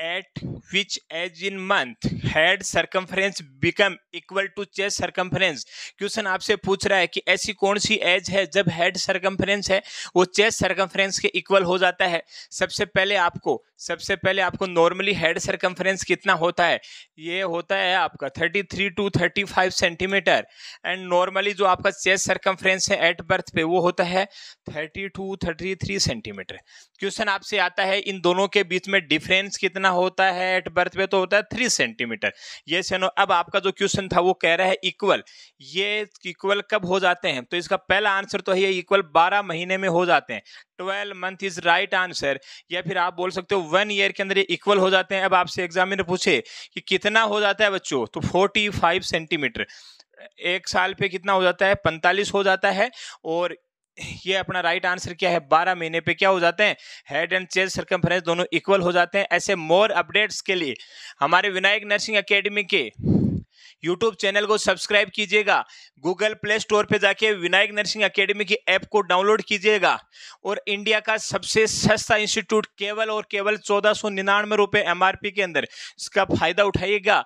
eight which age in month head circumference become equal to chest circumference question आपसे पूछ रहा है कि ऐसी कौन सी एज है जब हेड सरकमफ्रेंस है वो चेस्ट सरकमफ्रेंस के इक्वल हो जाता है सबसे पहले आपको सबसे पहले आपको नॉर्मली हेड सरकमफ्रेंस कितना होता है ये होता है आपका 33 टू 35 सेंटीमीटर एंड नॉर्मली जो आपका चेस्ट सरकमफ्रेंस है एट बर्थ पे वो होता है थर्टी टू 33 सेंटीमीटर क्वेश्चन आपसे आता है इन दोनों के बीच में डिफरेंस कितना कितना होता है एट बर्थ पे तो होता है थ्री सेंटीमीटर ये सेनो अब आपका जो क्वेश्चन था वो कह रहा है इक्वल ये इक्वल कब हो जाते हैं तो इसका पहला आंसर तो है ये इक्वल बारह महीने में हो जाते हैं twelve month is right answer या फिर आप बोल सकते हो वन ईयर के अंदर ये इक्वल हो जाते हैं अब आपसे एग्जामिनर पूछे कि कितना हो जाता है बच्चों तो फोर्टी सेंटीमीटर एक साल पे कितना हो जाता है पैंतालीस हो जाता है और ये अपना राइट आंसर क्या है बारह महीने पे क्या हो जाते हैं हेड एंड चेस्ट सर्कम्फ्रेंस दोनों इक्वल हो जाते हैं ऐसे मोर अपडेट्स के लिए हमारे विनायक नर्सिंग अकेडमी के यूट्यूब चैनल को सब्सक्राइब कीजिएगा गूगल प्ले स्टोर पे जाके विनायक नर्सिंग अकेडमी की ऐप को डाउनलोड कीजिएगा और इंडिया का सबसे सस्ता इंस्टीट्यूट केवल और केवल चौदह सौ निन्यानवे रुपये एम के अंदर इसका फायदा उठाइएगा